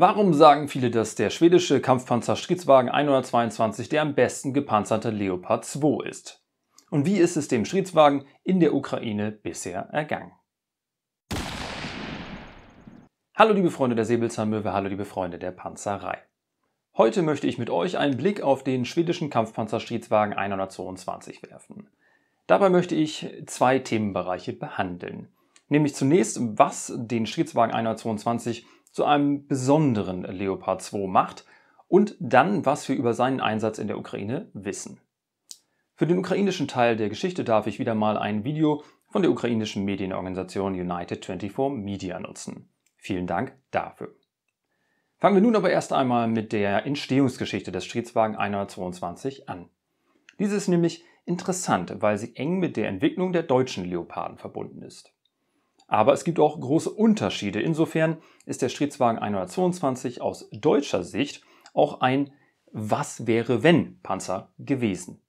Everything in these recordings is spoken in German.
Warum sagen viele, dass der schwedische Kampfpanzer Stridswagen 122 der am besten gepanzerte Leopard 2 ist? Und wie ist es dem Stridswagen in der Ukraine bisher ergangen? Hallo liebe Freunde der Säbelzahnmöwe, hallo liebe Freunde der Panzerei. Heute möchte ich mit euch einen Blick auf den schwedischen Kampfpanzer Stridswagen 122 werfen. Dabei möchte ich zwei Themenbereiche behandeln. Nämlich zunächst, was den Stridswagen 122 zu einem besonderen Leopard 2 macht und dann, was wir über seinen Einsatz in der Ukraine wissen. Für den ukrainischen Teil der Geschichte darf ich wieder mal ein Video von der ukrainischen Medienorganisation United24 Media nutzen. Vielen Dank dafür. Fangen wir nun aber erst einmal mit der Entstehungsgeschichte des Streetswagen 122 an. Diese ist nämlich interessant, weil sie eng mit der Entwicklung der deutschen Leoparden verbunden ist. Aber es gibt auch große Unterschiede. Insofern ist der Stritzwagen 122 aus deutscher Sicht auch ein Was wäre wenn Panzer gewesen.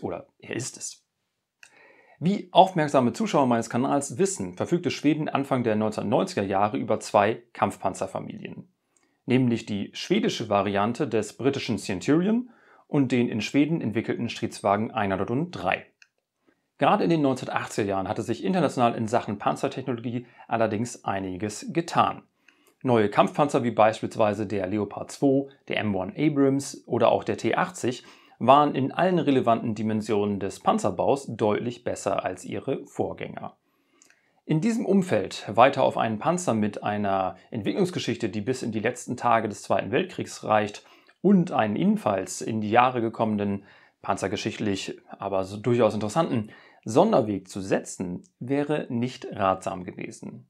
Oder er ist es. Wie aufmerksame Zuschauer meines Kanals wissen, verfügte Schweden Anfang der 1990er Jahre über zwei Kampfpanzerfamilien. Nämlich die schwedische Variante des britischen Centurion und den in Schweden entwickelten Stritzwagen 103. Gerade in den 1980er Jahren hatte sich international in Sachen Panzertechnologie allerdings einiges getan. Neue Kampfpanzer wie beispielsweise der Leopard 2, der M1 Abrams oder auch der T-80 waren in allen relevanten Dimensionen des Panzerbaus deutlich besser als ihre Vorgänger. In diesem Umfeld weiter auf einen Panzer mit einer Entwicklungsgeschichte, die bis in die letzten Tage des Zweiten Weltkriegs reicht und einen ebenfalls in die Jahre gekommenen panzergeschichtlich aber so durchaus interessanten Sonderweg zu setzen, wäre nicht ratsam gewesen.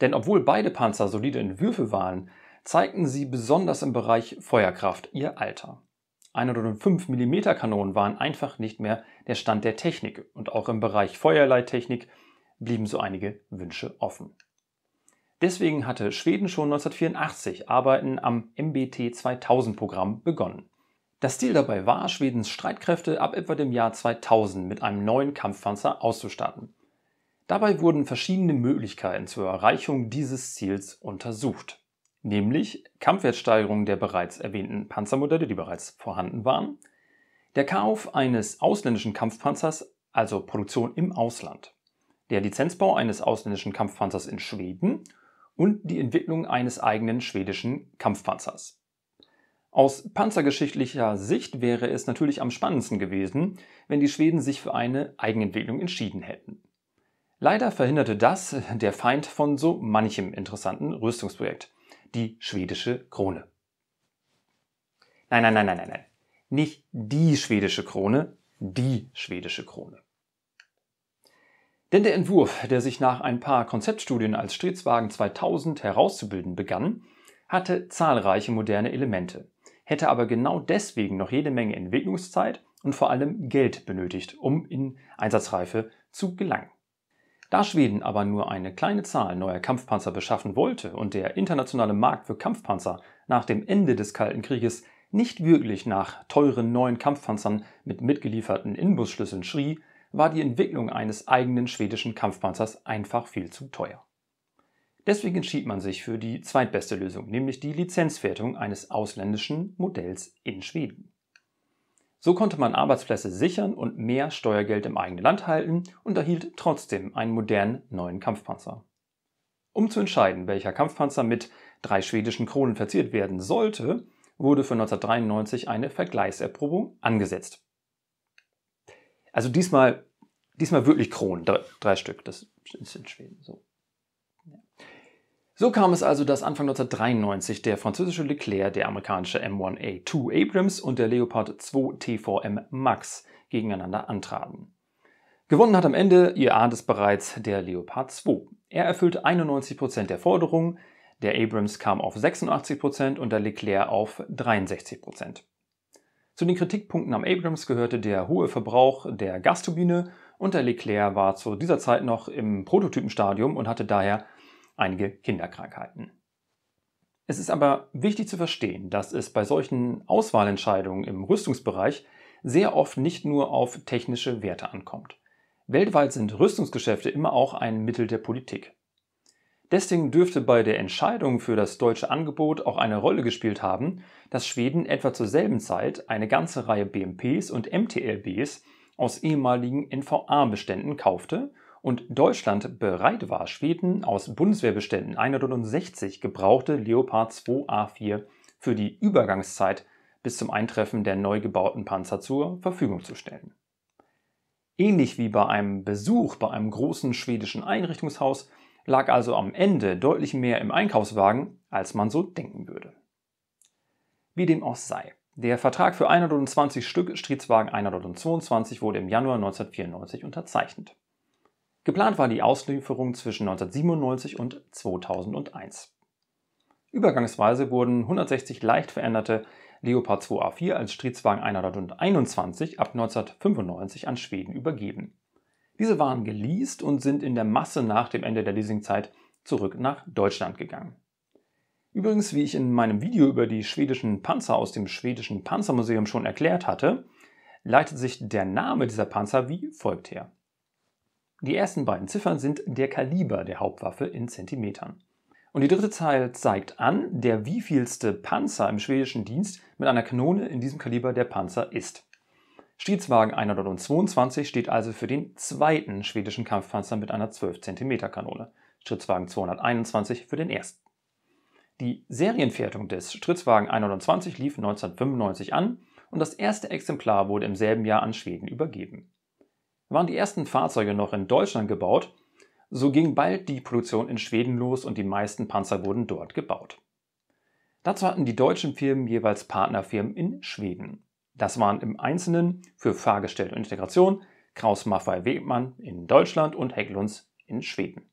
Denn obwohl beide Panzer solide Entwürfe waren, zeigten sie besonders im Bereich Feuerkraft ihr Alter. 105 mm Kanonen waren einfach nicht mehr der Stand der Technik und auch im Bereich Feuerleittechnik blieben so einige Wünsche offen. Deswegen hatte Schweden schon 1984 Arbeiten am MBT 2000 Programm begonnen. Das Ziel dabei war, Schwedens Streitkräfte ab etwa dem Jahr 2000 mit einem neuen Kampfpanzer auszustatten. Dabei wurden verschiedene Möglichkeiten zur Erreichung dieses Ziels untersucht, nämlich Kampfwertsteigerung der bereits erwähnten Panzermodelle, die bereits vorhanden waren, der Kauf eines ausländischen Kampfpanzers, also Produktion im Ausland, der Lizenzbau eines ausländischen Kampfpanzers in Schweden und die Entwicklung eines eigenen schwedischen Kampfpanzers. Aus panzergeschichtlicher Sicht wäre es natürlich am spannendsten gewesen, wenn die Schweden sich für eine Eigenentwicklung entschieden hätten. Leider verhinderte das der Feind von so manchem interessanten Rüstungsprojekt, die schwedische Krone. Nein, nein, nein, nein, nein, nein. Nicht die schwedische Krone, die schwedische Krone. Denn der Entwurf, der sich nach ein paar Konzeptstudien als Stritzwagen 2000 herauszubilden begann, hatte zahlreiche moderne Elemente hätte aber genau deswegen noch jede Menge Entwicklungszeit und vor allem Geld benötigt, um in Einsatzreife zu gelangen. Da Schweden aber nur eine kleine Zahl neuer Kampfpanzer beschaffen wollte und der internationale Markt für Kampfpanzer nach dem Ende des Kalten Krieges nicht wirklich nach teuren neuen Kampfpanzern mit mitgelieferten Inbusschlüsseln schrie, war die Entwicklung eines eigenen schwedischen Kampfpanzers einfach viel zu teuer. Deswegen entschied man sich für die zweitbeste Lösung, nämlich die Lizenzwertung eines ausländischen Modells in Schweden. So konnte man Arbeitsplätze sichern und mehr Steuergeld im eigenen Land halten und erhielt trotzdem einen modernen neuen Kampfpanzer. Um zu entscheiden, welcher Kampfpanzer mit drei schwedischen Kronen verziert werden sollte, wurde für 1993 eine Vergleichserprobung angesetzt. Also diesmal, diesmal wirklich Kronen, drei, drei Stück, das ist in Schweden so. So kam es also, dass Anfang 1993 der französische Leclerc, der amerikanische M1A2 Abrams und der Leopard 2 TVM Max gegeneinander antraten. Gewonnen hat am Ende, ihr ahnt es bereits, der Leopard 2. Er erfüllte 91% der Forderungen, der Abrams kam auf 86% und der Leclerc auf 63%. Zu den Kritikpunkten am Abrams gehörte der hohe Verbrauch der Gasturbine und der Leclerc war zu dieser Zeit noch im Prototypenstadium und hatte daher einige Kinderkrankheiten. Es ist aber wichtig zu verstehen, dass es bei solchen Auswahlentscheidungen im Rüstungsbereich sehr oft nicht nur auf technische Werte ankommt. Weltweit sind Rüstungsgeschäfte immer auch ein Mittel der Politik. Deswegen dürfte bei der Entscheidung für das deutsche Angebot auch eine Rolle gespielt haben, dass Schweden etwa zur selben Zeit eine ganze Reihe BMPs und MTLBs aus ehemaligen NVA-Beständen kaufte und Deutschland bereit war, Schweden aus Bundeswehrbeständen 160 gebrauchte Leopard 2A4 für die Übergangszeit bis zum Eintreffen der neu gebauten Panzer zur Verfügung zu stellen. Ähnlich wie bei einem Besuch bei einem großen schwedischen Einrichtungshaus lag also am Ende deutlich mehr im Einkaufswagen, als man so denken würde. Wie dem auch sei, der Vertrag für 120 Stück Stridswagen 122 wurde im Januar 1994 unterzeichnet. Geplant war die Auslieferung zwischen 1997 und 2001. Übergangsweise wurden 160 leicht veränderte Leopard 2A4 als Stridswagen 121 ab 1995 an Schweden übergeben. Diese waren geleast und sind in der Masse nach dem Ende der Leasingzeit zurück nach Deutschland gegangen. Übrigens, wie ich in meinem Video über die schwedischen Panzer aus dem schwedischen Panzermuseum schon erklärt hatte, leitet sich der Name dieser Panzer wie folgt her. Die ersten beiden Ziffern sind der Kaliber der Hauptwaffe in Zentimetern. Und die dritte Zeile zeigt an, der wievielste Panzer im schwedischen Dienst mit einer Kanone in diesem Kaliber der Panzer ist. Stridswagen 122 steht also für den zweiten schwedischen Kampfpanzer mit einer 12 cm Kanone, Stridswagen 221 für den ersten. Die Serienfertigung des Stridswagen 120 lief 1995 an und das erste Exemplar wurde im selben Jahr an Schweden übergeben. Waren die ersten Fahrzeuge noch in Deutschland gebaut, so ging bald die Produktion in Schweden los und die meisten Panzer wurden dort gebaut. Dazu hatten die deutschen Firmen jeweils Partnerfirmen in Schweden. Das waren im Einzelnen für Fahrgestell und Integration Kraus Maffei Wegmann in Deutschland und Hägglunds in Schweden.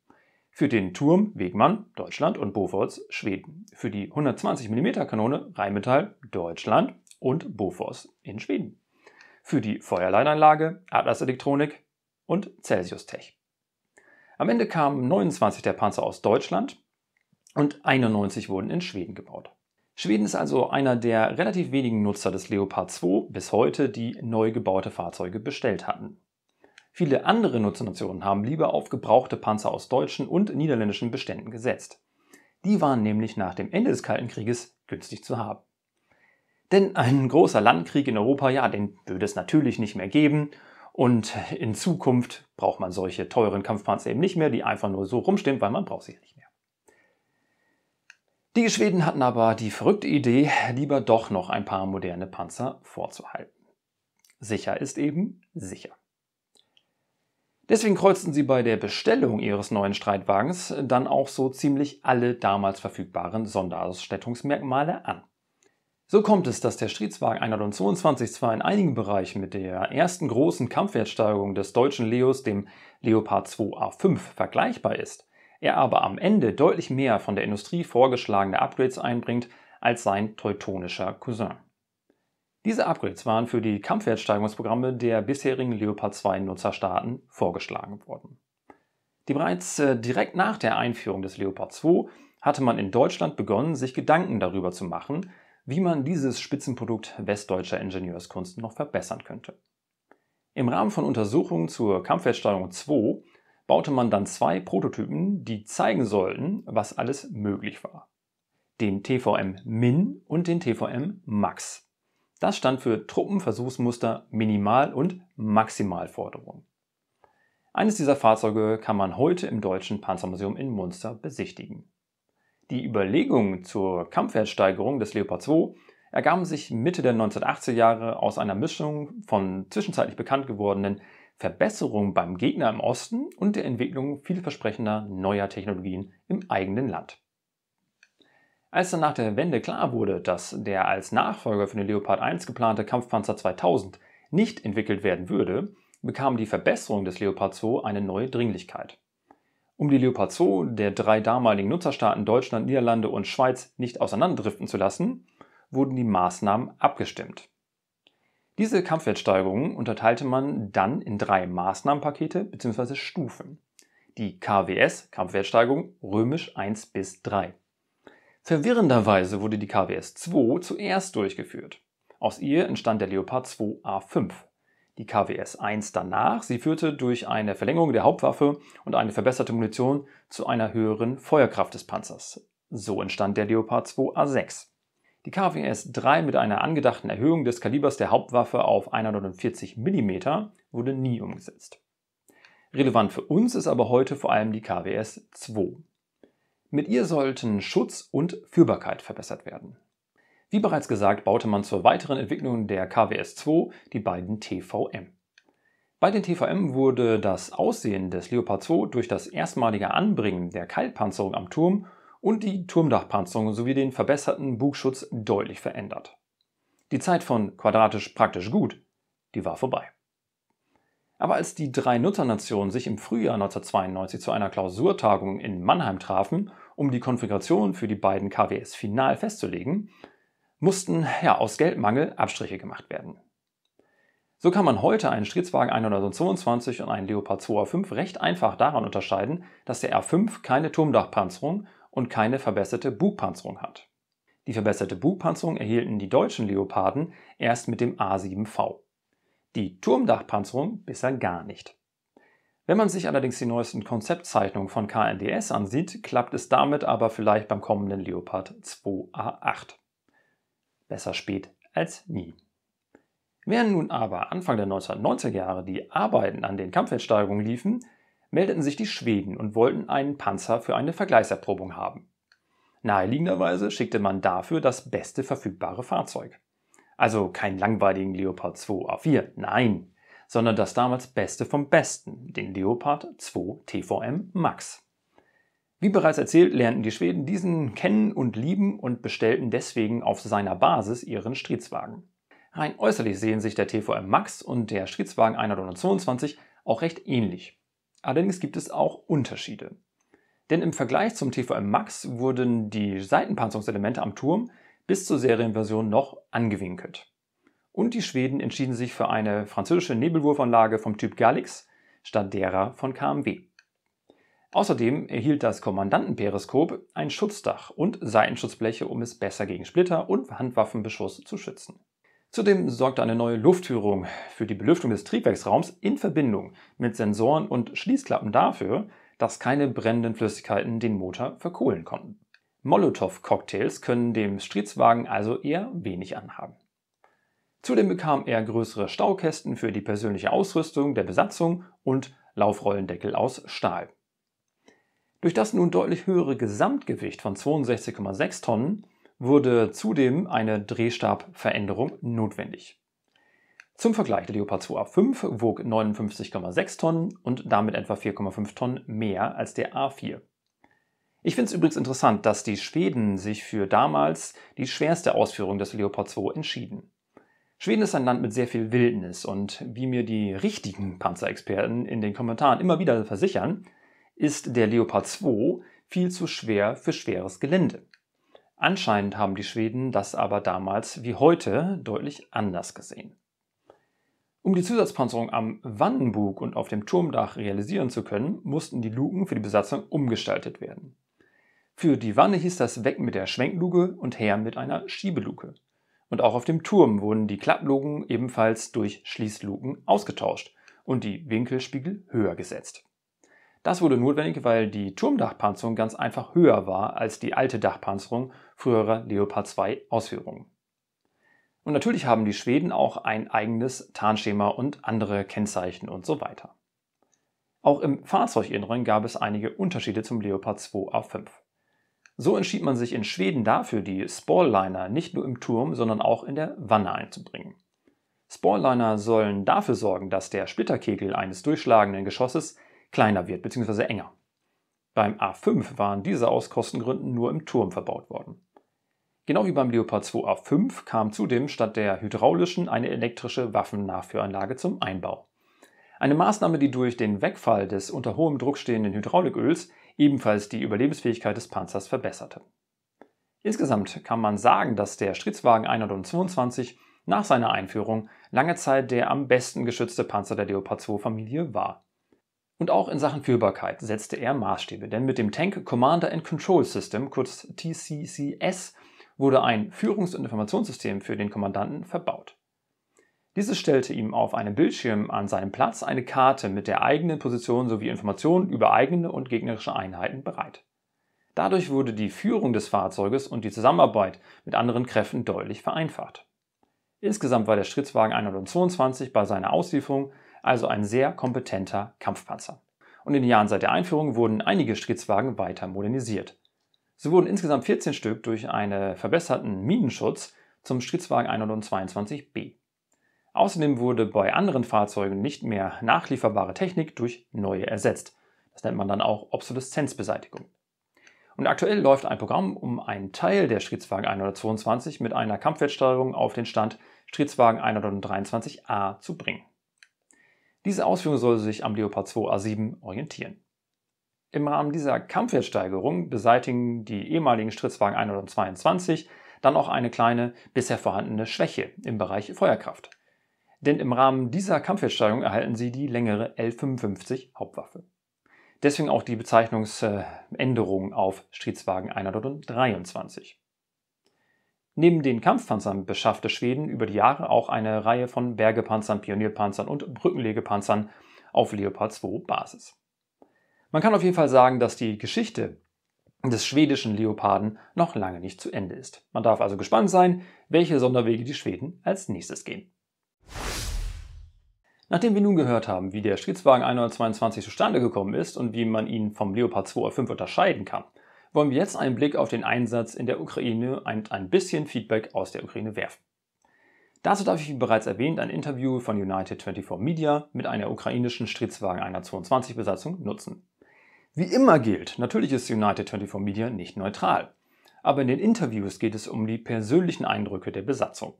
Für den Turm Wegmann Deutschland und Bofors Schweden. Für die 120 mm Kanone Rheinmetall Deutschland und Bofors in Schweden für die Feuerleinanlage, Atlas Elektronik und Celsius Tech. Am Ende kamen 29 der Panzer aus Deutschland und 91 wurden in Schweden gebaut. Schweden ist also einer der relativ wenigen Nutzer des Leopard 2 bis heute, die neu gebaute Fahrzeuge bestellt hatten. Viele andere Nutzernationen haben lieber auf gebrauchte Panzer aus deutschen und niederländischen Beständen gesetzt. Die waren nämlich nach dem Ende des Kalten Krieges günstig zu haben. Denn ein großer Landkrieg in Europa, ja, den würde es natürlich nicht mehr geben. Und in Zukunft braucht man solche teuren Kampfpanzer eben nicht mehr, die einfach nur so rumstehen, weil man braucht sie nicht mehr. Die Schweden hatten aber die verrückte Idee, lieber doch noch ein paar moderne Panzer vorzuhalten. Sicher ist eben sicher. Deswegen kreuzten sie bei der Bestellung ihres neuen Streitwagens dann auch so ziemlich alle damals verfügbaren Sonderausstattungsmerkmale an. So kommt es, dass der 122 122.2 in einigen Bereichen mit der ersten großen Kampfwertsteigerung des deutschen Leos, dem Leopard 2A5, vergleichbar ist, er aber am Ende deutlich mehr von der Industrie vorgeschlagene Upgrades einbringt als sein teutonischer Cousin. Diese Upgrades waren für die Kampfwertsteigerungsprogramme der bisherigen Leopard 2 Nutzerstaaten vorgeschlagen worden. Die bereits äh, direkt nach der Einführung des Leopard 2 hatte man in Deutschland begonnen, sich Gedanken darüber zu machen, wie man dieses Spitzenprodukt westdeutscher Ingenieurskunst noch verbessern könnte. Im Rahmen von Untersuchungen zur Kampfwertsteuerung 2 baute man dann zwei Prototypen, die zeigen sollten, was alles möglich war. Den TVM Min und den TVM Max. Das stand für Truppenversuchsmuster Minimal- und Maximalforderung. Eines dieser Fahrzeuge kann man heute im Deutschen Panzermuseum in Munster besichtigen. Die Überlegungen zur Kampfwertsteigerung des Leopard 2 ergaben sich Mitte der 1980er Jahre aus einer Mischung von zwischenzeitlich bekannt gewordenen Verbesserungen beim Gegner im Osten und der Entwicklung vielversprechender neuer Technologien im eigenen Land. Als dann nach der Wende klar wurde, dass der als Nachfolger für den Leopard 1 geplante Kampfpanzer 2000 nicht entwickelt werden würde, bekam die Verbesserung des Leopard 2 eine neue Dringlichkeit. Um die Leopard 2 der drei damaligen Nutzerstaaten Deutschland, Niederlande und Schweiz nicht auseinanderdriften zu lassen, wurden die Maßnahmen abgestimmt. Diese Kampfwertsteigerungen unterteilte man dann in drei Maßnahmenpakete bzw. Stufen. Die KWS Kampfwertsteigerung römisch 1 bis 3. Verwirrenderweise wurde die KWS 2 zuerst durchgeführt. Aus ihr entstand der Leopard 2A5 die KWS 1 danach. Sie führte durch eine Verlängerung der Hauptwaffe und eine verbesserte Munition zu einer höheren Feuerkraft des Panzers. So entstand der Leopard 2A6. Die KWS 3 mit einer angedachten Erhöhung des Kalibers der Hauptwaffe auf 140 mm wurde nie umgesetzt. Relevant für uns ist aber heute vor allem die KWS 2. Mit ihr sollten Schutz und Führbarkeit verbessert werden. Wie bereits gesagt, baute man zur weiteren Entwicklung der KWS2 die beiden TVM. Bei den TVM wurde das Aussehen des Leopard 2 durch das erstmalige Anbringen der Keilpanzerung am Turm und die Turmdachpanzerung sowie den verbesserten Bugschutz deutlich verändert. Die Zeit von quadratisch praktisch gut, die war vorbei. Aber als die drei Nutzernationen sich im Frühjahr 1992 zu einer Klausurtagung in Mannheim trafen, um die Konfiguration für die beiden KWS final festzulegen, mussten ja, aus Geldmangel Abstriche gemacht werden. So kann man heute einen Stritzwagen 122 und einen Leopard 2A5 recht einfach daran unterscheiden, dass der R5 keine Turmdachpanzerung und keine verbesserte Bugpanzerung hat. Die verbesserte Bugpanzerung erhielten die deutschen Leoparden erst mit dem A7V. Die Turmdachpanzerung bisher gar nicht. Wenn man sich allerdings die neuesten Konzeptzeichnungen von KNDS ansieht, klappt es damit aber vielleicht beim kommenden Leopard 2A8. Besser spät als nie. Während nun aber Anfang der 1990er Jahre die Arbeiten an den Kampfwertsteigerungen liefen, meldeten sich die Schweden und wollten einen Panzer für eine Vergleichserprobung haben. Naheliegenderweise schickte man dafür das beste verfügbare Fahrzeug. Also keinen langweiligen Leopard 2A4, nein, sondern das damals beste vom besten, den Leopard 2 TVM Max. Wie bereits erzählt, lernten die Schweden diesen kennen und lieben und bestellten deswegen auf seiner Basis ihren Stritzwagen. Rein äußerlich sehen sich der TVM Max und der Stritzwagen 122 auch recht ähnlich. Allerdings gibt es auch Unterschiede. Denn im Vergleich zum TVM Max wurden die Seitenpanzerungselemente am Turm bis zur Serienversion noch angewinkelt. Und die Schweden entschieden sich für eine französische Nebelwurfanlage vom Typ Galix statt derer von KMW. Außerdem erhielt das Kommandantenperiskop ein Schutzdach und Seitenschutzbleche, um es besser gegen Splitter und Handwaffenbeschuss zu schützen. Zudem sorgte eine neue Luftführung für die Belüftung des Triebwerksraums in Verbindung mit Sensoren und Schließklappen dafür, dass keine brennenden Flüssigkeiten den Motor verkohlen konnten. Molotow-Cocktails können dem Stritzwagen also eher wenig anhaben. Zudem bekam er größere Staukästen für die persönliche Ausrüstung der Besatzung und Laufrollendeckel aus Stahl. Durch das nun deutlich höhere Gesamtgewicht von 62,6 Tonnen wurde zudem eine Drehstabveränderung notwendig. Zum Vergleich, der Leopard 2A5 wog 59,6 Tonnen und damit etwa 4,5 Tonnen mehr als der A4. Ich finde es übrigens interessant, dass die Schweden sich für damals die schwerste Ausführung des Leopard 2 entschieden. Schweden ist ein Land mit sehr viel Wildnis und wie mir die richtigen Panzerexperten in den Kommentaren immer wieder versichern, ist der Leopard 2 viel zu schwer für schweres Gelände. Anscheinend haben die Schweden das aber damals wie heute deutlich anders gesehen. Um die Zusatzpanzerung am Wannenbug und auf dem Turmdach realisieren zu können, mussten die Luken für die Besatzung umgestaltet werden. Für die Wanne hieß das weg mit der Schwenkluke und her mit einer Schiebeluke. Und auch auf dem Turm wurden die Klappluken ebenfalls durch Schließluken ausgetauscht und die Winkelspiegel höher gesetzt. Das wurde notwendig, weil die Turmdachpanzerung ganz einfach höher war als die alte Dachpanzerung früherer Leopard 2 Ausführungen. Und natürlich haben die Schweden auch ein eigenes Tarnschema und andere Kennzeichen und so weiter. Auch im Fahrzeuginneren gab es einige Unterschiede zum Leopard 2A5. So entschied man sich in Schweden dafür, die Spallliner nicht nur im Turm, sondern auch in der Wanne einzubringen. Spallliner sollen dafür sorgen, dass der Splitterkegel eines durchschlagenden Geschosses kleiner wird bzw. enger. Beim A5 waren diese aus Kostengründen nur im Turm verbaut worden. Genau wie beim Leopard 2 A5 kam zudem statt der hydraulischen eine elektrische Waffennachführanlage zum Einbau. Eine Maßnahme, die durch den Wegfall des unter hohem Druck stehenden Hydrauliköls ebenfalls die Überlebensfähigkeit des Panzers verbesserte. Insgesamt kann man sagen, dass der Stritzwagen 122 nach seiner Einführung lange Zeit der am besten geschützte Panzer der Leopard 2 Familie war. Und auch in Sachen Führbarkeit setzte er Maßstäbe, denn mit dem Tank Commander and Control System, kurz TCCS, wurde ein Führungs- und Informationssystem für den Kommandanten verbaut. Dieses stellte ihm auf einem Bildschirm an seinem Platz eine Karte mit der eigenen Position sowie Informationen über eigene und gegnerische Einheiten bereit. Dadurch wurde die Führung des Fahrzeuges und die Zusammenarbeit mit anderen Kräften deutlich vereinfacht. Insgesamt war der Stritzwagen 122 bei seiner Auslieferung also ein sehr kompetenter Kampfpanzer. Und in den Jahren seit der Einführung wurden einige Stritzwagen weiter modernisiert. So wurden insgesamt 14 Stück durch einen verbesserten Minenschutz zum Stritzwagen 122b. Außerdem wurde bei anderen Fahrzeugen nicht mehr nachlieferbare Technik durch neue ersetzt. Das nennt man dann auch Obsoleszenzbeseitigung. Und aktuell läuft ein Programm, um einen Teil der Stritzwagen 122 mit einer Kampfwertsteuerung auf den Stand Stritzwagen 123a zu bringen. Diese Ausführung soll sich am Leopard 2 A7 orientieren. Im Rahmen dieser Kampfwertsteigerung beseitigen die ehemaligen Stritzwagen 122 dann auch eine kleine bisher vorhandene Schwäche im Bereich Feuerkraft. Denn im Rahmen dieser Kampfwertsteigerung erhalten sie die längere L55 Hauptwaffe. Deswegen auch die Bezeichnungsänderung auf Stritzwagen 123. Neben den Kampfpanzern beschaffte Schweden über die Jahre auch eine Reihe von Bergepanzern, Pionierpanzern und Brückenlegepanzern auf Leopard 2 Basis. Man kann auf jeden Fall sagen, dass die Geschichte des schwedischen Leoparden noch lange nicht zu Ende ist. Man darf also gespannt sein, welche Sonderwege die Schweden als nächstes gehen. Nachdem wir nun gehört haben, wie der Stritzwagen 122 zustande gekommen ist und wie man ihn vom Leopard 2 R5 unterscheiden kann, wollen wir jetzt einen Blick auf den Einsatz in der Ukraine und ein bisschen Feedback aus der Ukraine werfen. Dazu darf ich, wie bereits erwähnt, ein Interview von United 24 Media mit einer ukrainischen Stritzwagen einer 22-Besatzung nutzen. Wie immer gilt, natürlich ist United 24 Media nicht neutral. Aber in den Interviews geht es um die persönlichen Eindrücke der Besatzung.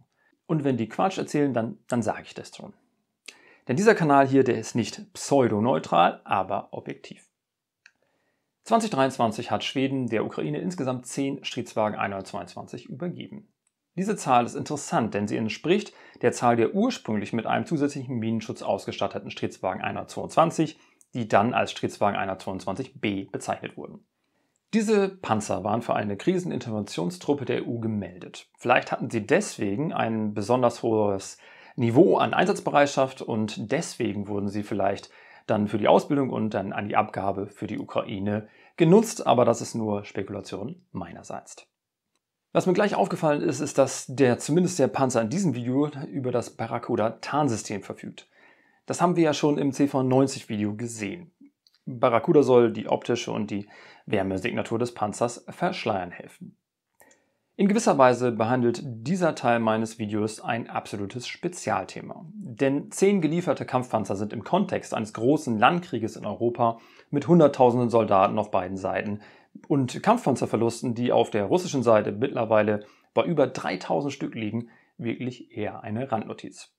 Und wenn die Quatsch erzählen, dann, dann sage ich das schon. Denn dieser Kanal hier, der ist nicht pseudoneutral, aber objektiv. 2023 hat Schweden der Ukraine insgesamt 10 Stridswagen 122 übergeben. Diese Zahl ist interessant, denn sie entspricht der Zahl der ursprünglich mit einem zusätzlichen Minenschutz ausgestatteten Stridswagen 122, die dann als Stridswagen 122b bezeichnet wurden. Diese Panzer waren für eine Kriseninterventionstruppe der EU gemeldet. Vielleicht hatten sie deswegen ein besonders hohes Niveau an Einsatzbereitschaft und deswegen wurden sie vielleicht dann für die Ausbildung und dann an die Abgabe für die Ukraine genutzt, aber das ist nur Spekulation meinerseits. Was mir gleich aufgefallen ist, ist, dass der zumindest der Panzer in diesem Video über das Barracuda-Tarnsystem verfügt. Das haben wir ja schon im CV90-Video gesehen. Barracuda soll die optische und die Wärmesignatur des Panzers verschleiern helfen. In gewisser Weise behandelt dieser Teil meines Videos ein absolutes Spezialthema. Denn zehn gelieferte Kampfpanzer sind im Kontext eines großen Landkrieges in Europa mit Hunderttausenden Soldaten auf beiden Seiten und Kampfpanzerverlusten, die auf der russischen Seite mittlerweile bei über 3000 Stück liegen, wirklich eher eine Randnotiz.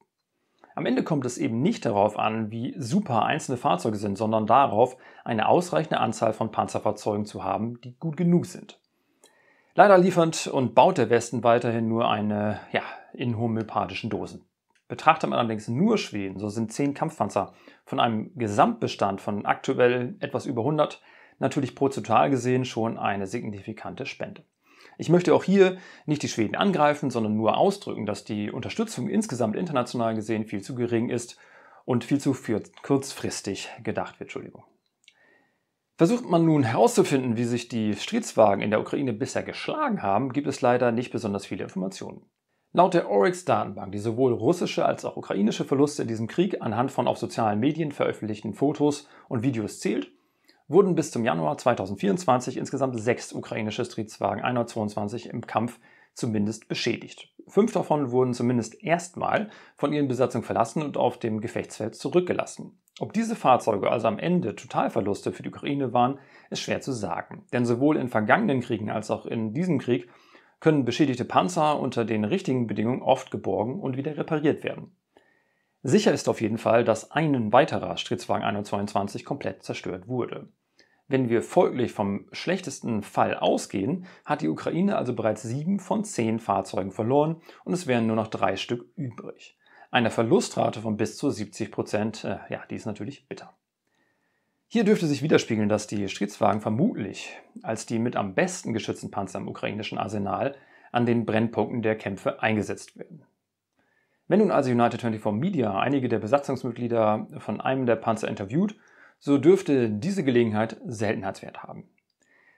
Am Ende kommt es eben nicht darauf an, wie super einzelne Fahrzeuge sind, sondern darauf, eine ausreichende Anzahl von Panzerfahrzeugen zu haben, die gut genug sind. Leider liefert und baut der Westen weiterhin nur eine, ja, in homöopathischen Dosen. Betrachtet man allerdings nur Schweden, so sind zehn Kampfpanzer von einem Gesamtbestand von aktuell etwas über 100 natürlich prozentual gesehen schon eine signifikante Spende. Ich möchte auch hier nicht die Schweden angreifen, sondern nur ausdrücken, dass die Unterstützung insgesamt international gesehen viel zu gering ist und viel zu kurzfristig gedacht wird. Entschuldigung. Versucht man nun herauszufinden, wie sich die Streetswagen in der Ukraine bisher geschlagen haben, gibt es leider nicht besonders viele Informationen. Laut der Oryx-Datenbank, die sowohl russische als auch ukrainische Verluste in diesem Krieg anhand von auf sozialen Medien veröffentlichten Fotos und Videos zählt, wurden bis zum Januar 2024 insgesamt sechs ukrainische Streetswagen 122 im Kampf zumindest beschädigt. Fünf davon wurden zumindest erstmal von ihren Besatzungen verlassen und auf dem Gefechtsfeld zurückgelassen. Ob diese Fahrzeuge also am Ende Totalverluste für die Ukraine waren, ist schwer zu sagen. Denn sowohl in vergangenen Kriegen als auch in diesem Krieg können beschädigte Panzer unter den richtigen Bedingungen oft geborgen und wieder repariert werden. Sicher ist auf jeden Fall, dass ein weiterer Stritzwagen 122 komplett zerstört wurde. Wenn wir folglich vom schlechtesten Fall ausgehen, hat die Ukraine also bereits sieben von zehn Fahrzeugen verloren und es wären nur noch drei Stück übrig einer Verlustrate von bis zu 70 Prozent, äh, ja, die ist natürlich bitter. Hier dürfte sich widerspiegeln, dass die Stridswagen vermutlich als die mit am besten geschützten Panzer im ukrainischen Arsenal an den Brennpunkten der Kämpfe eingesetzt werden. Wenn nun also United 24 Media einige der Besatzungsmitglieder von einem der Panzer interviewt, so dürfte diese Gelegenheit Seltenheitswert haben.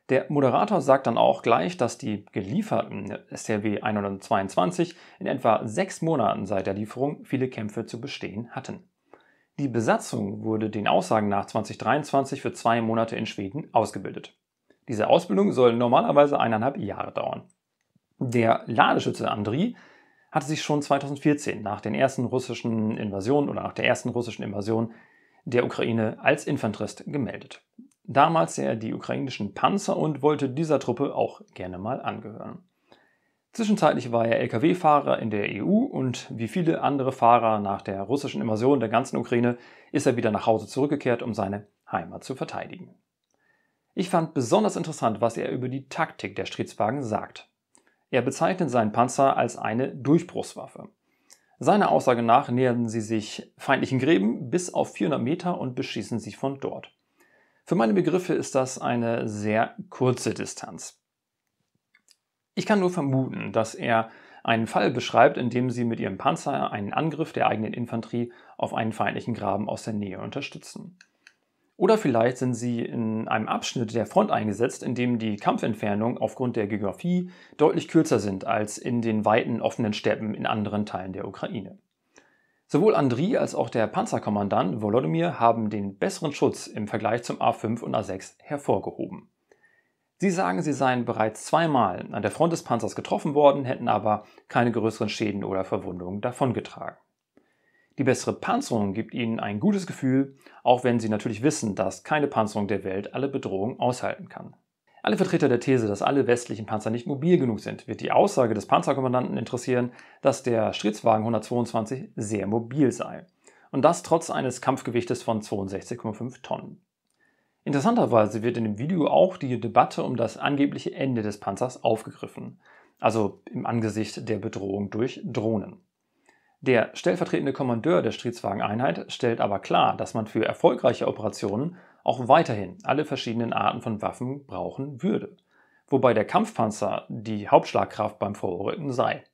Der Moderator sagt dann auch gleich, dass die gelieferten SRW 122 in etwa sechs Monaten seit der Lieferung viele Kämpfe zu bestehen hatten. Die Besatzung wurde den Aussagen nach 2023 für zwei Monate in Schweden ausgebildet. Diese Ausbildung soll normalerweise eineinhalb Jahre dauern. Der Ladeschütze Andri hatte sich schon 2014 nach den ersten russischen Invasionen oder nach der ersten russischen Invasion der Ukraine als Infanterist gemeldet. Damals sah er die ukrainischen Panzer und wollte dieser Truppe auch gerne mal angehören. Zwischenzeitlich war er Lkw-Fahrer in der EU und wie viele andere Fahrer nach der russischen Invasion der ganzen Ukraine ist er wieder nach Hause zurückgekehrt, um seine Heimat zu verteidigen. Ich fand besonders interessant, was er über die Taktik der Stridswagen sagt. Er bezeichnet seinen Panzer als eine Durchbruchswaffe. Seiner Aussage nach nähern sie sich feindlichen Gräben bis auf 400 Meter und beschießen sie von dort. Für meine Begriffe ist das eine sehr kurze Distanz. Ich kann nur vermuten, dass er einen Fall beschreibt, in dem sie mit ihrem Panzer einen Angriff der eigenen Infanterie auf einen feindlichen Graben aus der Nähe unterstützen. Oder vielleicht sind sie in einem Abschnitt der Front eingesetzt, in dem die Kampfentfernungen aufgrund der Geografie deutlich kürzer sind als in den weiten offenen Steppen in anderen Teilen der Ukraine. Sowohl Andriy als auch der Panzerkommandant Volodymyr haben den besseren Schutz im Vergleich zum A5 und A6 hervorgehoben. Sie sagen, sie seien bereits zweimal an der Front des Panzers getroffen worden, hätten aber keine größeren Schäden oder Verwundungen davongetragen. Die bessere Panzerung gibt ihnen ein gutes Gefühl, auch wenn sie natürlich wissen, dass keine Panzerung der Welt alle Bedrohungen aushalten kann. Alle Vertreter der These, dass alle westlichen Panzer nicht mobil genug sind, wird die Aussage des Panzerkommandanten interessieren, dass der Stritzwagen 122 sehr mobil sei. Und das trotz eines Kampfgewichtes von 62,5 Tonnen. Interessanterweise wird in dem Video auch die Debatte um das angebliche Ende des Panzers aufgegriffen, also im Angesicht der Bedrohung durch Drohnen. Der stellvertretende Kommandeur der Stritzwageneinheit stellt aber klar, dass man für erfolgreiche Operationen auch weiterhin alle verschiedenen Arten von Waffen brauchen würde, wobei der Kampfpanzer die Hauptschlagkraft beim Vorrücken sei.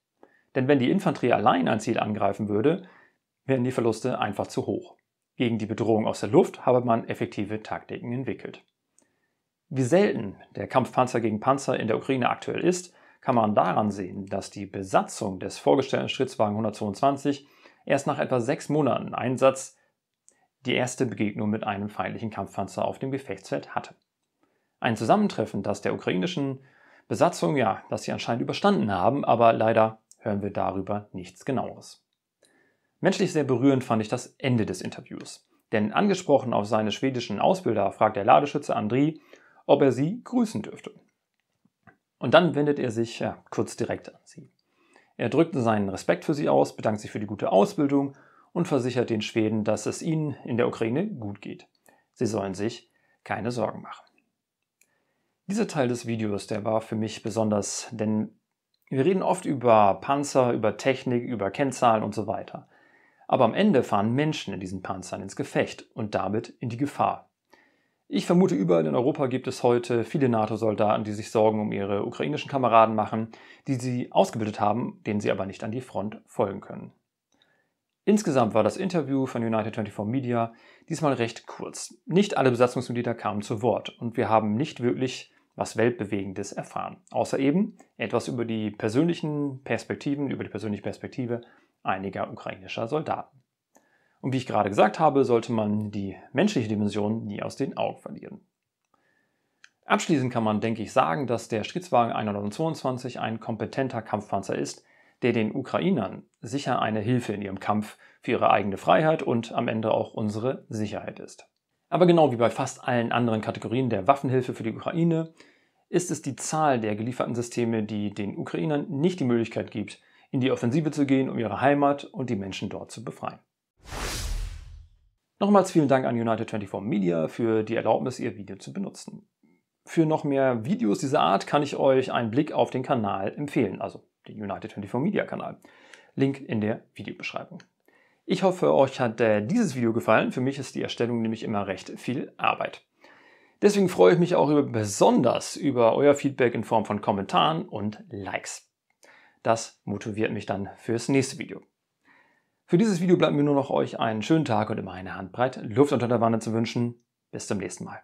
Denn wenn die Infanterie allein ein Ziel angreifen würde, wären die Verluste einfach zu hoch. Gegen die Bedrohung aus der Luft habe man effektive Taktiken entwickelt. Wie selten der Kampfpanzer gegen Panzer in der Ukraine aktuell ist, kann man daran sehen, dass die Besatzung des vorgestellten Stritzwagen 122 erst nach etwa sechs Monaten Einsatz die erste Begegnung mit einem feindlichen Kampfpanzer auf dem Gefechtsfeld hatte. Ein Zusammentreffen, das der ukrainischen Besatzung, ja, das sie anscheinend überstanden haben, aber leider hören wir darüber nichts genaueres. Menschlich sehr berührend fand ich das Ende des Interviews. Denn angesprochen auf seine schwedischen Ausbilder fragt der Ladeschütze André, ob er sie grüßen dürfte. Und dann wendet er sich ja, kurz direkt an sie. Er drückt seinen Respekt für sie aus, bedankt sich für die gute Ausbildung und versichert den Schweden, dass es ihnen in der Ukraine gut geht. Sie sollen sich keine Sorgen machen. Dieser Teil des Videos, der war für mich besonders, denn wir reden oft über Panzer, über Technik, über Kennzahlen und so weiter. Aber am Ende fahren Menschen in diesen Panzern ins Gefecht und damit in die Gefahr. Ich vermute, überall in Europa gibt es heute viele NATO-Soldaten, die sich Sorgen um ihre ukrainischen Kameraden machen, die sie ausgebildet haben, denen sie aber nicht an die Front folgen können. Insgesamt war das Interview von United 24 Media diesmal recht kurz. Nicht alle Besatzungsmitglieder kamen zu Wort und wir haben nicht wirklich was Weltbewegendes erfahren, außer eben etwas über die persönlichen Perspektiven, über die persönliche Perspektive einiger ukrainischer Soldaten. Und wie ich gerade gesagt habe, sollte man die menschliche Dimension nie aus den Augen verlieren. Abschließend kann man, denke ich, sagen, dass der Stridswagen 122 ein kompetenter Kampfpanzer ist, der den Ukrainern sicher eine Hilfe in ihrem Kampf für ihre eigene Freiheit und am Ende auch unsere Sicherheit ist. Aber genau wie bei fast allen anderen Kategorien der Waffenhilfe für die Ukraine ist es die Zahl der gelieferten Systeme, die den Ukrainern nicht die Möglichkeit gibt, in die Offensive zu gehen, um ihre Heimat und die Menschen dort zu befreien. Nochmals vielen Dank an United24 Media für die Erlaubnis, ihr Video zu benutzen. Für noch mehr Videos dieser Art kann ich euch einen Blick auf den Kanal empfehlen, also den United 24 Media Kanal. Link in der Videobeschreibung. Ich hoffe, euch hat äh, dieses Video gefallen. Für mich ist die Erstellung nämlich immer recht viel Arbeit. Deswegen freue ich mich auch über, besonders über euer Feedback in Form von Kommentaren und Likes. Das motiviert mich dann fürs nächste Video. Für dieses Video bleibt mir nur noch euch einen schönen Tag und immer eine Handbreit Luft unter der Wanne zu wünschen. Bis zum nächsten Mal.